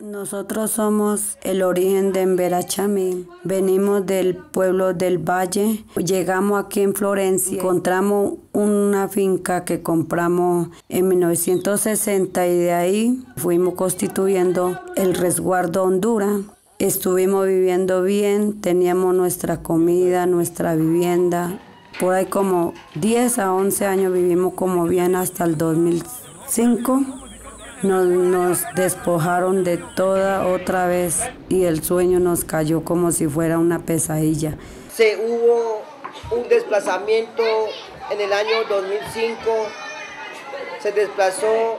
Nosotros somos el origen de Chamí. Venimos del pueblo del Valle. Llegamos aquí en Florencia. Encontramos una finca que compramos en 1960 y de ahí fuimos constituyendo el resguardo Honduras. Estuvimos viviendo bien, teníamos nuestra comida, nuestra vivienda. Por ahí como 10 a 11 años vivimos como bien hasta el 2005. Nos, despojaron de toda otra vez y el sueño nos cayó como si fuera una pesadilla. Se hubo un desplazamiento en el año 2005, se desplazó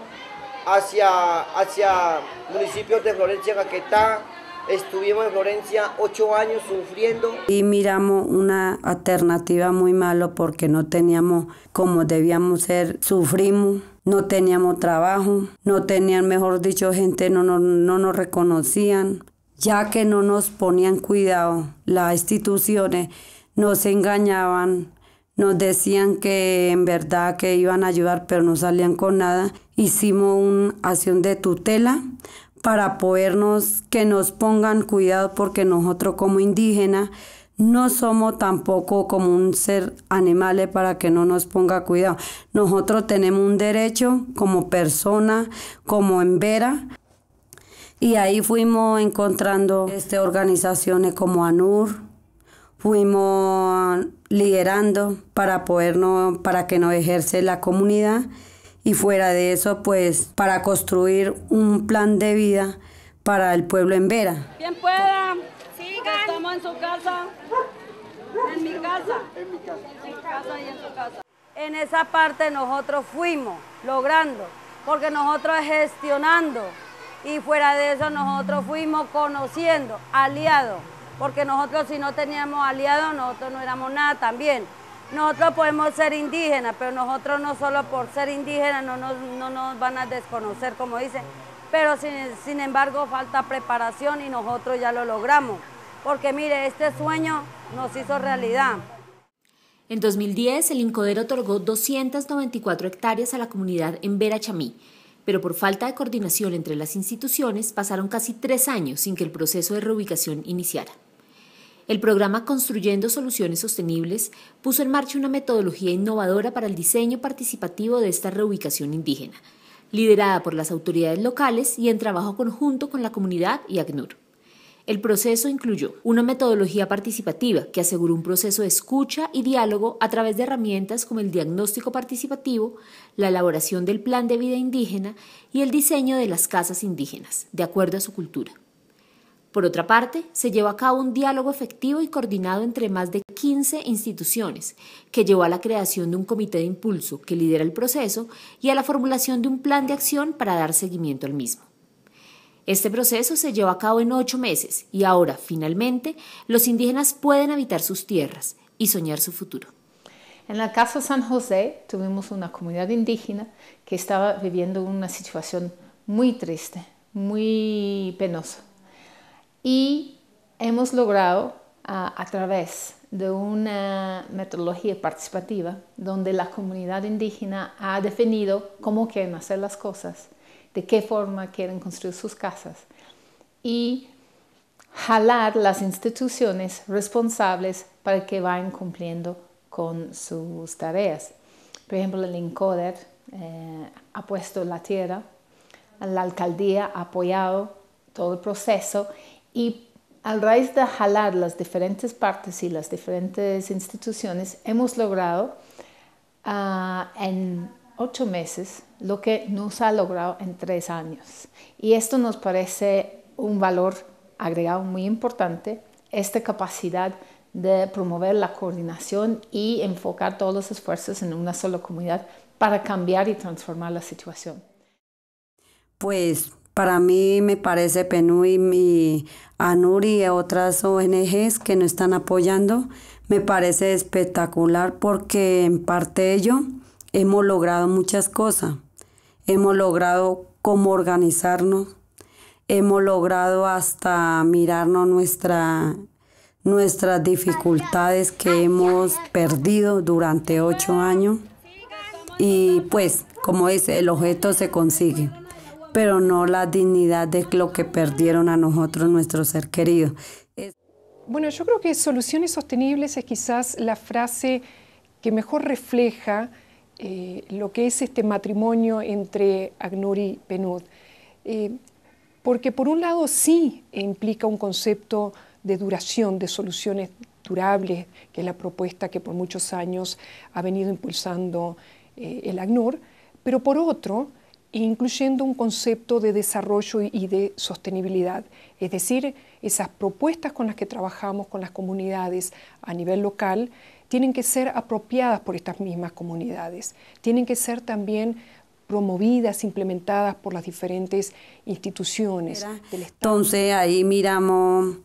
hacia, hacia municipios de Florencia, Caquetá, Estuvimos en Florencia ocho años sufriendo. Y miramos una alternativa muy malo porque no teníamos como debíamos ser. Sufrimos no teníamos trabajo, no tenían, mejor dicho, gente, no, nos reconocían, ya que no nos ponían cuidado. Las instituciones nos engañaban, nos decían que en verdad que iban a ayudar, pero no salían con nada. Hicimos una acción de tutela para podernos, que nos pongan cuidado porque nosotros como indígenas no somos tampoco como un ser animal para que no nos ponga cuidado. Nosotros tenemos un derecho como persona, como en vera. Y ahí fuimos encontrando este, organizaciones como ANUR, fuimos liderando para, poder para que no ejerce la comunidad y fuera de eso, pues para construir un plan de vida para el pueblo en Vera. Estamos en su casa. En mi casa. En mi casa. su casa y en su casa. En esa parte nosotros fuimos logrando, porque nosotros gestionando y fuera de eso nosotros fuimos conociendo aliados, porque nosotros si no teníamos aliados nosotros no éramos nada también. Nosotros podemos ser indígenas, pero nosotros no solo por ser indígenas no nos, no nos van a desconocer, como dicen, pero sin, sin embargo falta preparación y nosotros ya lo logramos porque mire, este sueño nos hizo realidad. En 2010, el INCODER otorgó 294 hectáreas a la comunidad en Vera Chamí, pero por falta de coordinación entre las instituciones pasaron casi tres años sin que el proceso de reubicación iniciara. El programa Construyendo Soluciones Sostenibles puso en marcha una metodología innovadora para el diseño participativo de esta reubicación indígena, liderada por las autoridades locales y en trabajo conjunto con la comunidad y ACNUR. El proceso incluyó una metodología participativa que aseguró un proceso de escucha y diálogo a través de herramientas como el diagnóstico participativo, la elaboración del plan de vida indígena y el diseño de las casas indígenas, de acuerdo a su cultura. Por otra parte, se llevó a cabo un diálogo efectivo y coordinado entre más de 15 instituciones, que llevó a la creación de un comité de impulso que lidera el proceso y a la formulación de un plan de acción para dar seguimiento al mismo. Este proceso se llevó a cabo en ocho meses y ahora, finalmente, los indígenas pueden habitar sus tierras y soñar su futuro. En la Casa San José tuvimos una comunidad indígena que estaba viviendo una situación muy triste, muy penosa. Y hemos logrado, a, a través de una metodología participativa donde la comunidad indígena ha definido cómo quieren hacer las cosas de qué forma quieren construir sus casas y jalar las instituciones responsables para que vayan cumpliendo con sus tareas. Por ejemplo, el encoder eh, ha puesto la tierra, la alcaldía ha apoyado todo el proceso y al raíz de jalar las diferentes partes y las diferentes instituciones hemos logrado ah, en ocho meses lo que nos ha logrado en tres años. Y esto nos parece un valor agregado muy importante, esta capacidad de promover la coordinación y enfocar todos los esfuerzos en una sola comunidad para cambiar y transformar la situación. Pues para mí me parece Penú y ANURI y otras ONGs que nos están apoyando, me parece espectacular porque en parte ello hemos logrado muchas cosas. Hemos logrado cómo organizarnos. Hemos logrado hasta mirarnos nuestra, nuestras dificultades que hemos perdido durante ocho años. Y pues, como dice, el objeto se consigue, pero no la dignidad de lo que perdieron a nosotros nuestro ser querido. Bueno, yo creo que soluciones sostenibles es quizás la frase que mejor refleja eh, lo que es este matrimonio entre ACNUR y PENUD. Eh, porque por un lado sí implica un concepto de duración, de soluciones durables, que es la propuesta que por muchos años ha venido impulsando eh, el ACNUR, pero por otro, incluyendo un concepto de desarrollo y de sostenibilidad, es decir, esas propuestas con las que trabajamos con las comunidades a nivel local, tienen que ser apropiadas por estas mismas comunidades, tienen que ser también promovidas, implementadas por las diferentes instituciones del Estado. Entonces ahí miramos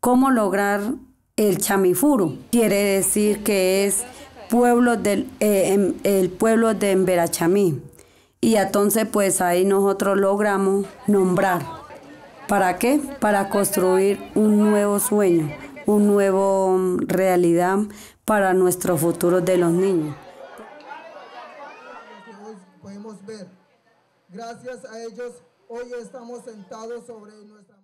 cómo lograr el chamifuru. Quiere decir que es pueblo del, eh, em, el pueblo de Emberachamí. Y entonces pues ahí nosotros logramos nombrar. ¿Para qué? Para construir un nuevo sueño una nueva mm, realidad para nuestro futuro de los niños. podemos ver. Gracias a ellos, hoy estamos sentados sobre nuestra...